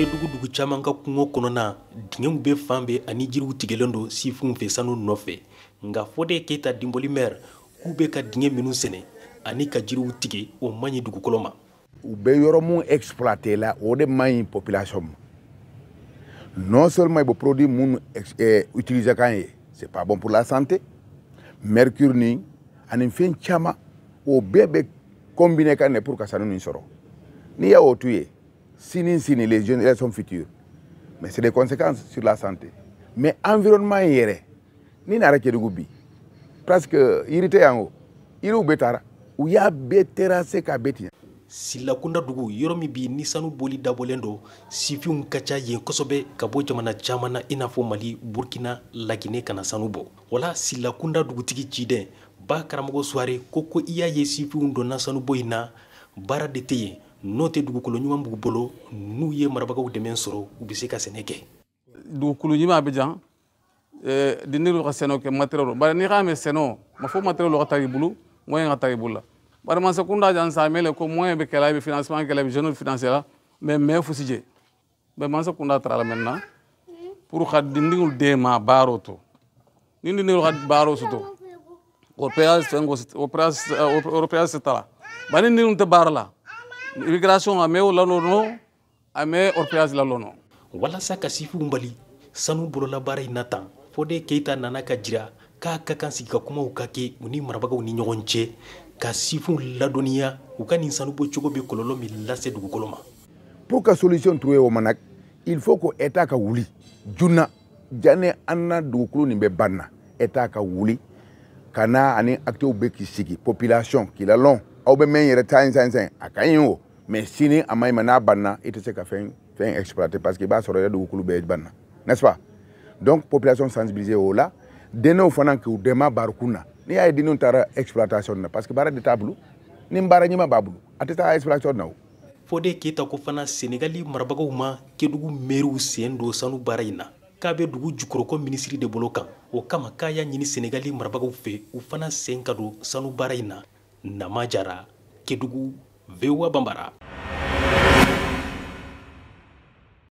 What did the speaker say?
kɛ dugu dugu caaman ka kungo kɔnɔna dingɛw be fan bɛ ani jiriw tigɛlen don sifinw fɛ sanu nɔfɛ nka fɔde keyita dinbɔli mɛr k'u be ka dingɛ minw sɛnɛ ani ka jiriw tigɛ o man ɲi dugukɔlɔ ma u bɛ yɔrɔ mun exploite la o de man ɲi population ma non seulement i bɛ produit minnu eh, utiliser kan ye c'est pas bon pour la santé mercure ni ani fɛn caman o bɛɛ bɛ combiner kan de pour ka sanu nin sɔrɔ n'i y'a o to ye sini sini les jeunes elles sont futurs mais c'est des conséquences sur la santé mais environnement yɛrɛ ni nara kedugu bi presque yiri tɛ yan o yiriw bɛ taara u y'a bɛɛ terrasser k'a bɛɛ tiɲɛ silakunda dugu yɔrɔ min bi ni sanu boli dabɔlen don sifinw ka ca yen kosɛbɛ ka bɔ jamana caman na i n'a fɔ mali burkina lagine kana sanu bɔ wala silakunda dugutigi ciden ba karamɔgɔ suware ko ko i y'a ye sifinw donna sanu bɔ in na baara de tɛ yen n'o tɛ dugukolo ɲuman b'u bolo n'u ye marabagaw dɛmɛ sɔrɔ u bɛ se ka sɛnɛ kɛ dugukolo ɲuman bɛ jan dindigi ka sɛnɛw kɛ matɛrɛl bari n'i k'a mɛn sɛnɛw ma fo matɛrɛl ka tagi bolo moyen ka tagi bolo la bari masa kun da jan sa mele ko moyen bɛ kɛla i bɛ financement kɛla i bɛ jeune financier mais mais fosi je bɛ masa kun da tara la maintenant pour ka dindigiw de ma baaro to ni dindigiw ka baaro soto o péage fɛn ko o péage o péage tara bari ni dindigiw tɛ baara la immigration ame o lalono ame orpheage lalono walasa ka sifu bali sanu bolola in na tan fɔ de keita nana ka jira k'a ka kan sigi ka kumaw ka kɛ u ni marabagaw ni ɲɔgɔn cɛ ka sifinw ladɔnniya u ka nin sanubo cogo be kɔlɔlɔ min lase dugukolo ma pour ka solution trouver o mana il faut ko état ka wuli joona janni anna na dugukolo nin bɛ banna etat ka wuli ka na ani acteu be kisigi sigi population k'i Oube men yere tan san san, akanyo, men sinin amay mena bana, itese ka fen eksploate, paski basore la dougou koulou bej bana. Neswa? Donk, populasyon sansibilize ou la, dene ou fana ki ou dema bar kouna. Ni a yedini ou tara eksploatasyon na, paski bara deta blou, ni mbara njima ba blou, atesta a eksploatasyon nou. Fode ki ta kou fana Senegali marabagou ma, ki dougou meri ou sen do san ou baray na, kabe dougou djoukroko minisili debon loka, ou kamakaya njini Senegali marabagou fe, ou fana sen kado san ou na majara kidugu vewa bambara